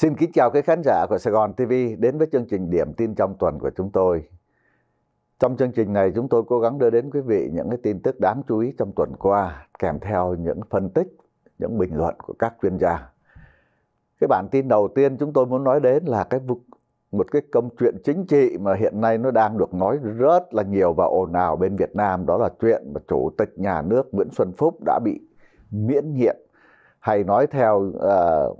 Xin kính chào quý khán giả của Sài Gòn TV đến với chương trình Điểm tin trong tuần của chúng tôi. Trong chương trình này chúng tôi cố gắng đưa đến quý vị những cái tin tức đáng chú ý trong tuần qua kèm theo những phân tích, những bình luận của các chuyên gia. Cái bản tin đầu tiên chúng tôi muốn nói đến là cái vụ một cái công chuyện chính trị mà hiện nay nó đang được nói rất là nhiều và ồn ào bên Việt Nam đó là chuyện mà chủ tịch nhà nước Nguyễn Xuân Phúc đã bị miễn nhiệm hay nói theo uh,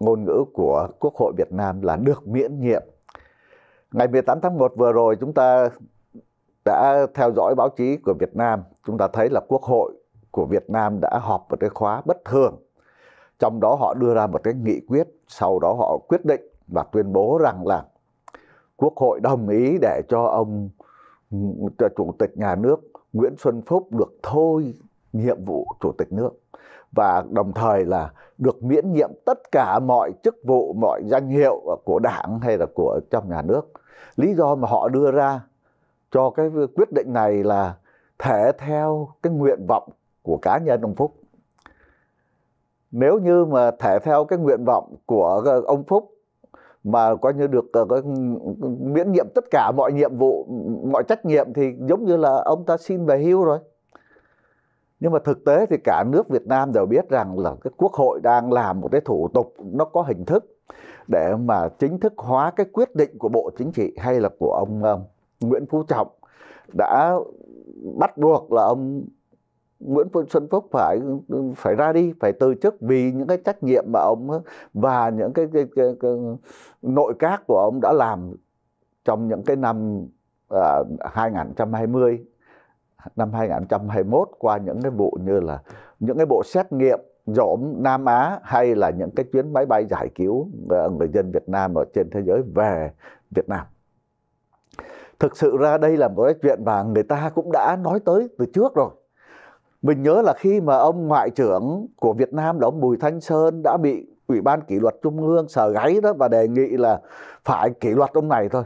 ngôn ngữ của Quốc hội Việt Nam là được miễn nhiệm. Ngày 18 tháng 1 vừa rồi chúng ta đã theo dõi báo chí của Việt Nam, chúng ta thấy là Quốc hội của Việt Nam đã họp một cái khóa bất thường. Trong đó họ đưa ra một cái nghị quyết, sau đó họ quyết định và tuyên bố rằng là Quốc hội đồng ý để cho ông cho Chủ tịch nhà nước Nguyễn Xuân Phúc được thôi nhiệm vụ chủ tịch nước và đồng thời là được miễn nhiệm tất cả mọi chức vụ mọi danh hiệu của đảng hay là của trong nhà nước lý do mà họ đưa ra cho cái quyết định này là thể theo cái nguyện vọng của cá nhân ông Phúc nếu như mà thể theo cái nguyện vọng của ông Phúc mà coi như được uh, miễn nhiệm tất cả mọi nhiệm vụ mọi trách nhiệm thì giống như là ông ta xin về hưu rồi nhưng mà thực tế thì cả nước Việt Nam đều biết rằng là cái quốc hội đang làm một cái thủ tục nó có hình thức để mà chính thức hóa cái quyết định của Bộ Chính trị hay là của ông uh, Nguyễn Phú Trọng đã bắt buộc là ông Nguyễn Xuân Phúc phải phải ra đi, phải từ chức vì những cái trách nhiệm mà ông ờ, và những cái, cái, cái, cái nội các của ông đã làm trong những cái năm uh, ờ, 2020 năm 2021 qua những cái vụ như là những cái bộ xét nghiệm dỗm Nam Á hay là những cái chuyến máy bay giải cứu ờ, người dân Việt Nam ở trên thế giới về Việt Nam. Thực sự ra đây là một cái chuyện mà người ta cũng đã nói tới từ trước rồi. Mình nhớ là khi mà ông ngoại trưởng của Việt Nam là ông Bùi Thanh Sơn đã bị Ủy ban kỷ luật Trung ương sờ gáy đó và đề nghị là phải kỷ luật ông này thôi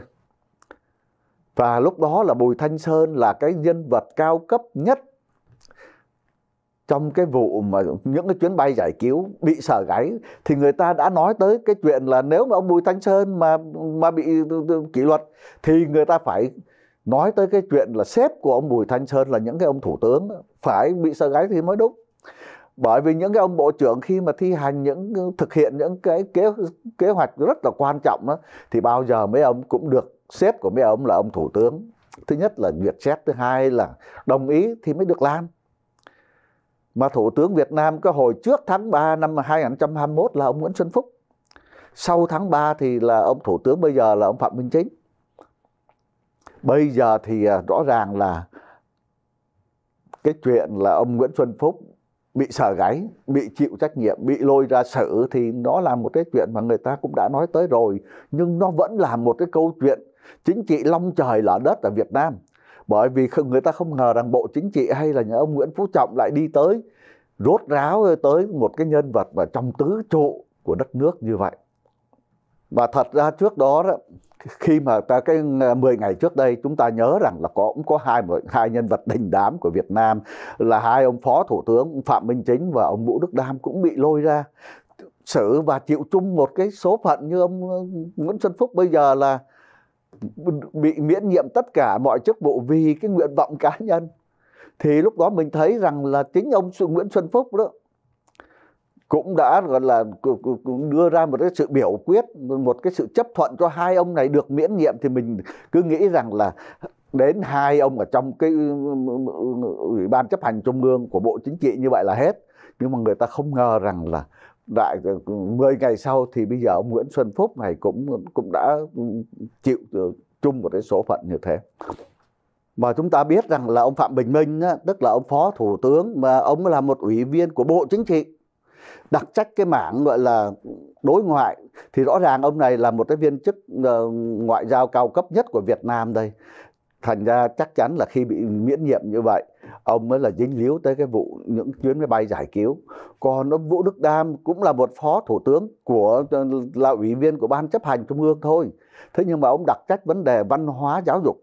và lúc đó là Bùi Thanh Sơn là cái nhân vật cao cấp nhất trong cái vụ mà những cái chuyến bay giải cứu bị sở gáy thì người ta đã nói tới cái chuyện là nếu mà ông Bùi Thanh Sơn mà mà bị kỷ luật thì người ta phải nói tới cái chuyện là sếp của ông Bùi Thanh Sơn là những cái ông thủ tướng phải bị sở gáy thì mới đúng bởi vì những cái ông bộ trưởng khi mà thi hành những thực hiện những cái kế kế hoạch rất là quan trọng đó thì bao giờ mấy ông cũng được sếp của mấy ông là ông thủ tướng thứ nhất là duyệt xét thứ hai là đồng ý thì mới được làm mà thủ tướng Việt Nam có hồi trước tháng 3 năm 2021 là ông Nguyễn Xuân Phúc sau tháng 3 thì là ông thủ tướng bây giờ là ông Phạm Minh Chính bây giờ thì à, rõ ràng là cái chuyện là ông Nguyễn Xuân Phúc bị sở gáy, bị chịu trách nhiệm, bị lôi ra xử thì nó là một cái chuyện mà người ta cũng đã nói tới rồi nhưng nó vẫn là một cái câu chuyện chính trị long trời lở đất ở Việt Nam bởi vì không, người ta không ngờ rằng bộ chính trị hay là nhà ông Nguyễn Phú Trọng lại đi tới rốt ráo tới một cái nhân vật và trong tứ trụ của đất nước như vậy và thật ra trước đó, đó khi mà ta cái 10 à, ngày trước đây chúng ta nhớ rằng là có cũng có hai hai nhân vật đình đám của Việt Nam là hai ông phó thủ tướng Phạm Minh Chính và ông Vũ Đức Đam cũng bị lôi ra xử và chịu chung một cái số phận như ông ờ, Nguyễn Xuân Phúc bây giờ là bị miễn nhiệm tất cả mọi chức vụ vì cái nguyện vọng cá nhân thì lúc đó mình thấy rằng là chính ông Nguyễn Xuân Phúc đó cũng đã gọi là đưa ra một cái sự biểu quyết một cái sự chấp thuận cho hai ông này được miễn nhiệm thì mình cứ nghĩ rằng là đến hai ông ở trong cái ừ, ừ, ừ, ủy ban chấp hành trung ương của bộ chính trị như vậy là hết nhưng mà người ta không ngờ rằng là đại 10 ờ, ngày sau thì bây giờ ông Nguyễn Xuân Phúc này cũng cũng đã chịu chung một cái số phận như thế mà chúng ta biết rằng là ông Phạm Bình Minh á, tức là ông phó thủ tướng mà ông là một ủy viên của Bộ Chính trị đặc trách cái mảng gọi là đối ngoại thì rõ ràng ông này là một cái viên chức ờ, ngoại giao cao cấp nhất của Việt Nam đây thành ra chắc chắn là khi bị miễn nhiệm như vậy ông mới là dính líu tới cái vụ những chuyến máy bay giải cứu còn ông vũ đức đam cũng là một phó thủ tướng của là ủy viên của ban chấp hành trung ương thôi thế nhưng mà ông đặc trách vấn đề văn hóa giáo dục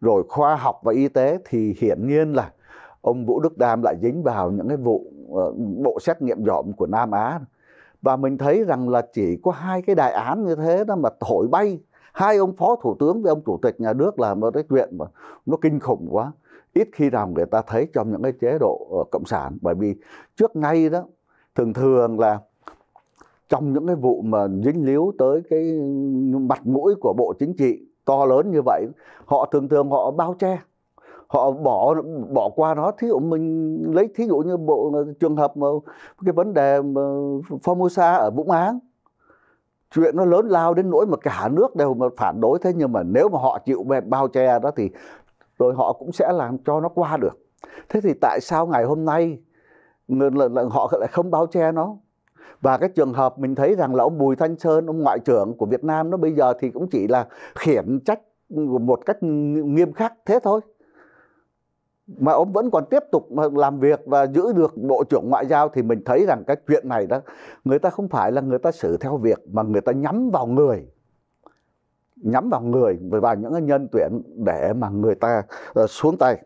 rồi khoa học và y tế thì hiển nhiên là ông vũ đức đam lại dính vào những cái vụ ờ, bộ xét nghiệm rộng của nam á và mình thấy rằng là chỉ có hai cái đại án như thế đó mà thổi bay hai ông phó thủ tướng với ông chủ tịch nhà nước làm một cái chuyện mà nó kinh khủng quá ít khi nào người ta thấy trong những cái chế độ ờ, cộng sản bởi vì trước ngay đó thường thường là trong những cái vụ mà dính líu tới cái mặt mũi của bộ chính trị to lớn như vậy họ thường thường họ bao che họ bỏ bỏ qua nó thí dụ mình lấy thí dụ như bộ trường hợp mà cái vấn đề mà Formosa ở Vũng Áng chuyện nó lớn lao đến nỗi mà cả nước đều mà phản đối thế nhưng mà nếu mà họ chịu bao che đó thì rồi họ cũng sẽ làm cho nó qua được thế thì tại sao ngày hôm nay họ lại không bao che nó và cái trường hợp mình thấy rằng là ông Bùi Thanh Sơn ông ngoại trưởng của Việt Nam nó bây giờ thì cũng chỉ là khiển trách một cách nghiêm khắc thế thôi mà ông vẫn còn tiếp tục làm việc và giữ được bộ trưởng ngoại giao thì mình thấy rằng cái chuyện này đó người ta không phải là người ta xử theo việc mà người ta nhắm vào người nhắm vào người và những nhân tuyển để mà người ta ờ, xuống tay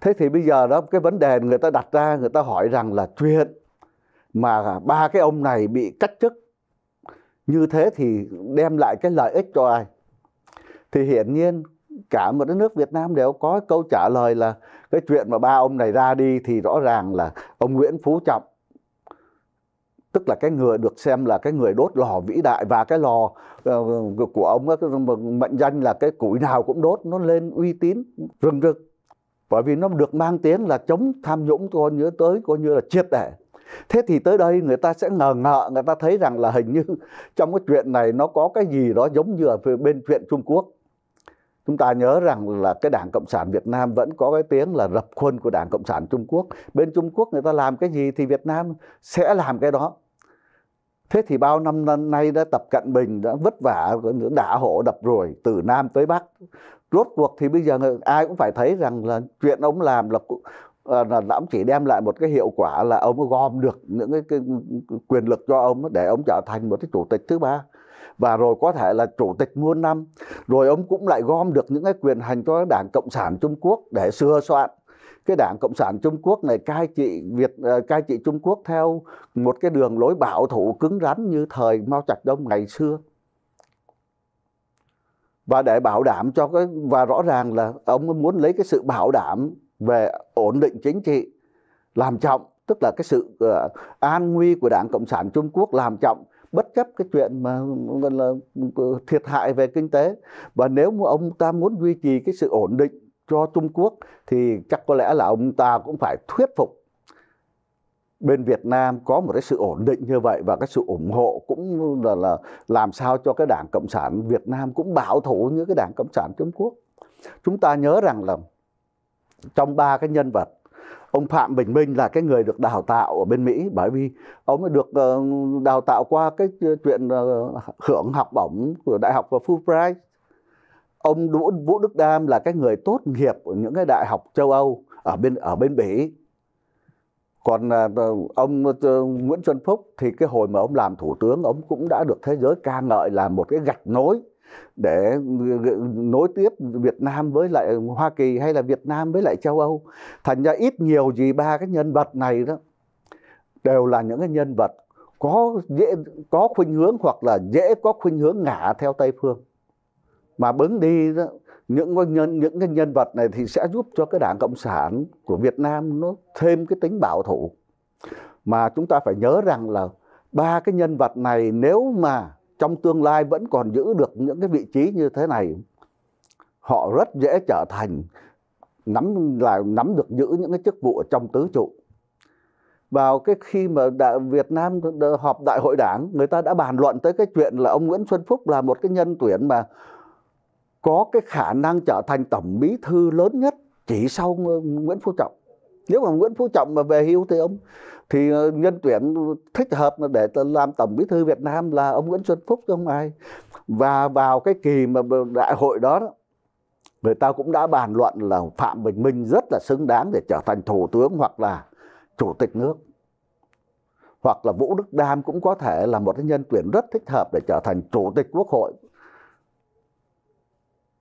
thế thì bây giờ đó cái vấn đề người ta đặt ra người ta hỏi rằng là chuyện mà ba cái ông này bị cách chức như thế thì đem lại cái lợi ích cho ai thì hiển nhiên cả một đất nước Việt Nam đều có câu trả lời là cái chuyện mà ba ông này ra đi thì rõ ràng là ông Nguyễn Phú Trọng tức là cái người được xem là cái người đốt lò vĩ đại và cái lò ờ, của ông ấy, mệnh danh là cái củi nào cũng đốt nó lên uy tín rừng rực bởi vì nó được mang tiếng là chống tham nhũng coi như tới coi như là triệt để thế thì tới đây người ta sẽ ngờ ngợ người ta thấy rằng là hình như trong cái chuyện này nó có cái gì đó giống như ở bên chuyện trung quốc chúng ta nhớ rằng là cái đảng cộng sản việt nam vẫn có cái tiếng là rập khuôn của đảng cộng sản trung quốc bên trung quốc người ta làm cái gì thì việt nam sẽ làm cái đó thế thì bao năm nay đã tập cận bình đã vất vả đã hộ đập rồi từ nam tới bắc rốt cuộc thì bây giờ ai cũng phải thấy rằng là chuyện ông làm là à, là ông chỉ đem lại một cái hiệu quả là ông gom được những cái, cái quyền lực cho ông để ông trở thành một cái chủ tịch thứ ba và rồi có thể là chủ tịch muôn năm rồi ông cũng lại gom được những cái quyền hành cho đảng cộng sản trung quốc để sửa soạn cái đảng cộng sản trung quốc này cai trị việt ờ, cai trị trung quốc theo một cái đường lối bảo thủ cứng rắn như thời mao trạch đông ngày xưa và để bảo đảm cho cái và rõ ràng là ông muốn lấy cái sự bảo đảm về ổn định chính trị làm trọng tức là cái sự uh, an nguy của đảng cộng sản trung quốc làm trọng bất chấp cái chuyện mà gọi là ừ, thiệt hại về kinh tế và nếu mà ông ta muốn duy trì cái sự ổn định cho Trung Quốc thì chắc có lẽ là ông ta cũng phải thuyết phục bên Việt Nam có một cái sự ổn định như vậy và cái sự ủng hộ cũng là là làm sao cho cái Đảng Cộng sản Việt Nam cũng bảo thủ như cái Đảng Cộng sản Trung Quốc. Chúng ta nhớ rằng là trong ba cái nhân vật ông Phạm Bình Minh là cái người được đào tạo ở bên Mỹ bởi vì ông được ờ, đào tạo qua cái chuyện ờ, hưởng học bổng của đại học và Fulbright ông Vũ, Vũ Đức Đam là cái người tốt nghiệp của những cái đại học châu Âu ở bên ở bên Mỹ. còn ờ, ông Nguyễn Xuân Phúc thì cái hồi mà ông làm thủ tướng ông cũng đã được thế giới ca ngợi là một cái gạch nối để nối tiếp Việt Nam với lại Hoa Kỳ hay là Việt Nam với lại châu Âu thành ra ít nhiều gì ba cái nhân vật này đó đều là những cái nhân vật có dễ có khuynh hướng hoặc là dễ có khuynh hướng ngả theo Tây phương mà bứng đi đó, những cái nhân những cái nhân vật này thì sẽ giúp cho cái đảng cộng sản của Việt Nam nó thêm cái tính bảo thủ mà chúng ta phải nhớ rằng là ba cái nhân vật này nếu mà trong tương lai vẫn còn giữ được những cái vị trí như thế này họ rất dễ trở thành nắm là nắm được giữ những cái chức vụ ở trong tứ trụ vào cái khi mà đại, Việt Nam họp đại hội đảng người ta đã bàn luận tới cái chuyện là ông Nguyễn Xuân Phúc là một cái nhân tuyển mà có cái khả năng trở thành tổng bí thư lớn nhất chỉ sau Nguyễn Phú Trọng nếu mà Nguyễn Phú Trọng mà về hưu thì ông thì ờ, nhân tuyển thích hợp để làm tổng bí thư Việt Nam là ông Nguyễn Xuân Phúc không ai và vào cái kỳ mà đại hội đó, người ta cũng đã bàn luận là Phạm Bình Minh rất là xứng đáng để trở thành thủ tướng hoặc là chủ tịch nước hoặc là Vũ Đức Đam cũng có thể là một cái nhân tuyển rất thích hợp để trở thành chủ tịch quốc hội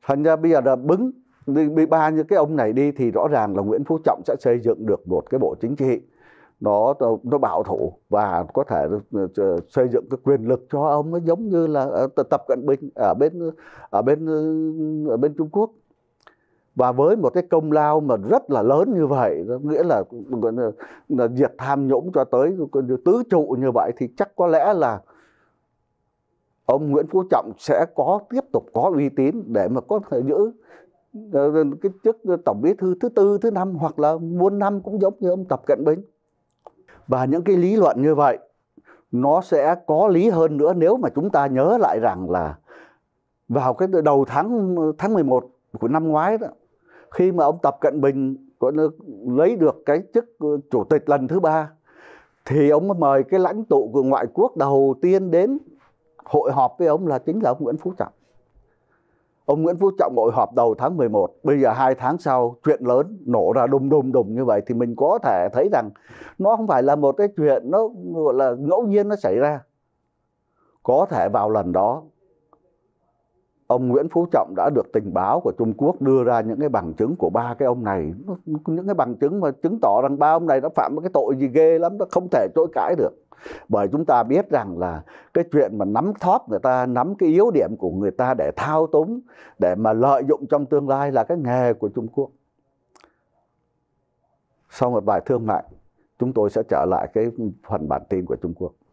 thành ra bây giờ là bứng bị ba như cái ông này đi thì rõ ràng là Nguyễn Phú Trọng sẽ xây dựng được một cái bộ chính trị nó nó bảo thủ và có thể ờ, ờ, xây dựng cái quyền lực cho ông nó giống như là ờ, tập cận bình ở bên ở bên ở bên Trung Quốc và với một cái công lao mà rất là lớn như vậy nghĩa là, là, là diệt tham nhũng cho tới tứ trụ như vậy thì chắc có lẽ là ông Nguyễn Phú Trọng sẽ có tiếp tục có uy tín để mà có thể giữ Ờ, ờ, cái chức ờ, tổng bí thư thứ tư thứ năm hoặc là muôn năm cũng giống như ông tập cận bình và những cái lý luận như vậy nó sẽ có lý hơn nữa nếu mà chúng ta nhớ lại rằng là vào cái đầu tháng tháng 11 của năm ngoái đó khi mà ông Tập Cận Bình có lấy được cái chức chủ tịch lần thứ ba thì ông mời cái lãnh tụ của ngoại quốc đầu tiên đến hội họp với ông là chính là ông Nguyễn Phú Trọng Ông Nguyễn Phú Trọng ngồi họp đầu tháng 11, bây giờ hai tháng sau chuyện lớn nổ ra đùng đùng đùng như vậy thì mình có thể thấy rằng nó không phải là một cái chuyện nó gọi là ngẫu nhiên nó xảy ra. Có thể vào lần đó ông Nguyễn Phú Trọng đã được tình báo của Trung Quốc đưa ra những cái bằng chứng của ba cái ông này, những cái bằng chứng mà chứng tỏ rằng ba ông này đã phạm một cái tội gì ghê lắm, nó không thể chối cãi được bởi chúng ta biết rằng là cái chuyện mà nắm thóp người ta nắm cái yếu điểm của người ta để thao túng để mà lợi dụng trong tương lai là cái nghề của Trung Quốc sau một bài thương mại chúng tôi sẽ trở lại cái phần bản tin của Trung Quốc